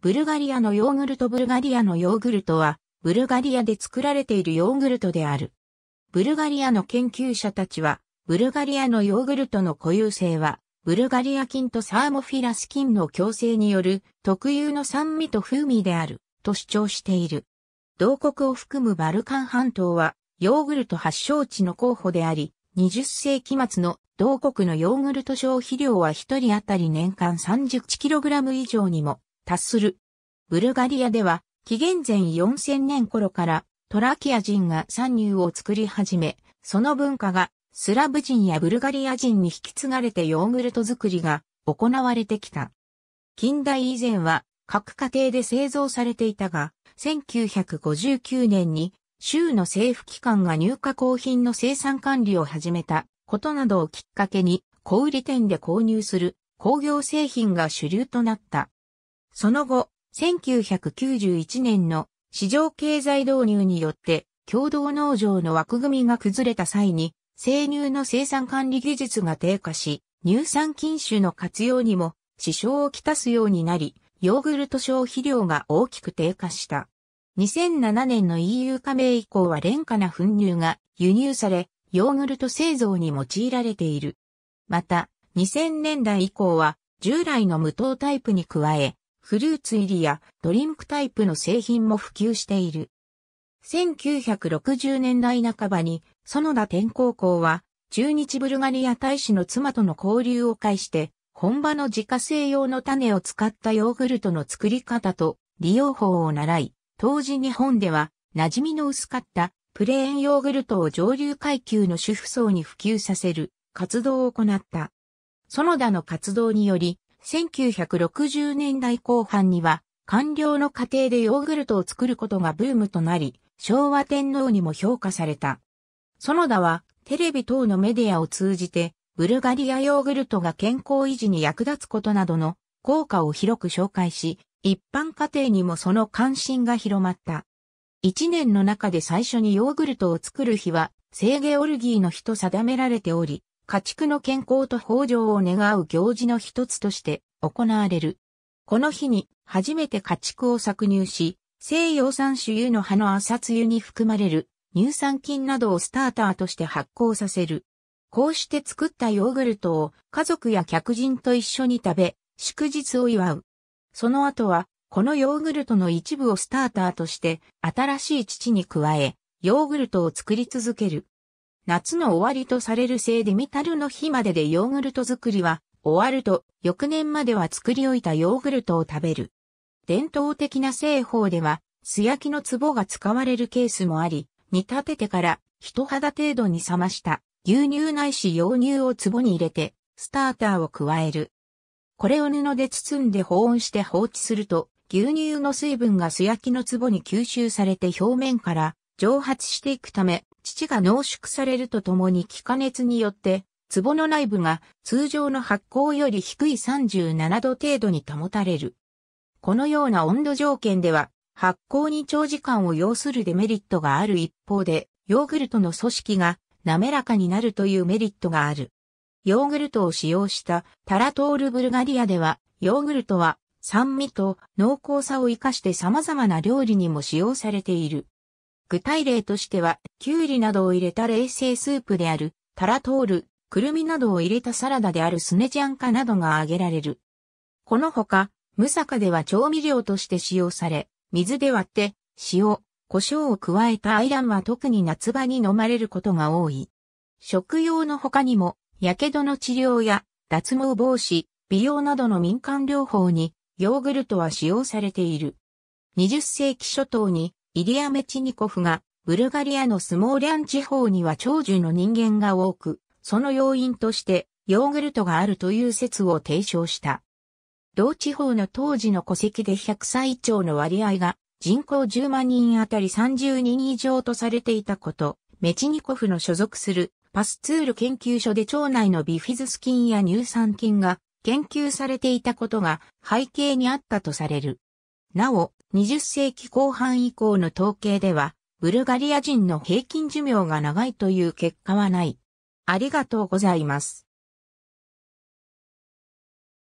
ブルガリアのヨーグルトブルガリアのヨーグルトは、ブルガリアで作られているヨーグルトである。ブルガリアの研究者たちは、ブルガリアのヨーグルトの固有性は、ブルガリア菌とサーモフィラス菌の共生による特有の酸味と風味である、と主張している。同国を含むバルカン半島は、ヨーグルト発祥地の候補であり、20世紀末の同国のヨーグルト消費量は1人当たり年間3 0 k g 以上にも達する。ブルガリアでは、紀元前4000年頃からトラキア人が参入を作り始め、その文化がスラブ人やブルガリア人に引き継がれてヨーグルト作りが行われてきた。近代以前は各家庭で製造されていたが、1959年に州の政府機関が入荷高品の生産管理を始めたことなどをきっかけに小売店で購入する工業製品が主流となった。その後、1991年の市場経済導入によって共同農場の枠組みが崩れた際に、生乳の生産管理技術が低下し、乳酸菌種の活用にも支障をきたすようになり、ヨーグルト消費量が大きく低下した。2007年の EU 加盟以降は廉価な粉乳が輸入され、ヨーグルト製造に用いられている。また、2000年代以降は従来の無糖タイプに加え、フルーツ入りやドリンクタイプの製品も普及している。1960年代半ばに、園田天高校は、中日ブルガリア大使の妻との交流を介して、本場の自家製用の種を使ったヨーグルトの作り方と利用法を習い、当時日本では馴染みの薄かったプレーンヨーグルトを上流階級の主婦層に普及させる活動を行った。園田の活動により、1960年代後半には、官僚の家庭でヨーグルトを作ることがブームとなり、昭和天皇にも評価された。園田は、テレビ等のメディアを通じて、ブルガリアヨーグルトが健康維持に役立つことなどの効果を広く紹介し、一般家庭にもその関心が広まった。一年の中で最初にヨーグルトを作る日は、制ゲオルギーの日と定められており、家畜の健康と豊穣を願う行事の一つとして行われる。この日に初めて家畜を搾乳し、西洋産種油の葉の朝露に含まれる乳酸菌などをスターターとして発酵させる。こうして作ったヨーグルトを家族や客人と一緒に食べ、祝日を祝う。その後は、このヨーグルトの一部をスターターとして、新しい父に加え、ヨーグルトを作り続ける。夏の終わりとされるせいでミタルの日まででヨーグルト作りは終わると翌年までは作り置いたヨーグルトを食べる。伝統的な製法では素焼きの壺が使われるケースもあり、煮立ててから人肌程度に冷ました牛乳ないし羊乳を壺に入れてスターターを加える。これを布で包んで保温して放置すると牛乳の水分が素焼きの壺に吸収されて表面から蒸発していくため乳が濃縮されるとともに気化熱によって、壺の内部が通常の発酵より低い37度程度に保たれる。このような温度条件では、発酵に長時間を要するデメリットがある一方で、ヨーグルトの組織が滑らかになるというメリットがある。ヨーグルトを使用したタラトールブルガリアでは、ヨーグルトは酸味と濃厚さを活かして様々な料理にも使用されている。具体例としては、きゅうりなどを入れた冷製スープである、タラトール、くるみなどを入れたサラダであるスネジャンカなどが挙げられる。このほか、ムサカでは調味料として使用され、水で割って、塩、胡椒を加えたアイランは特に夏場に飲まれることが多い。食用の他にも、火傷の治療や脱毛防止、美容などの民間療法にヨーグルトは使用されている。20世紀初頭にイリア・メチニコフが、ブルガリアのスモーリャン地方には長寿の人間が多く、その要因としてヨーグルトがあるという説を提唱した。同地方の当時の戸籍で100歳以上の割合が人口10万人あたり30人以上とされていたこと、メチニコフの所属するパスツール研究所で腸内のビフィズス菌や乳酸菌が研究されていたことが背景にあったとされる。なお、20世紀後半以降の統計では、ブルガリア人の平均寿命が長いという結果はない。ありがとうございます。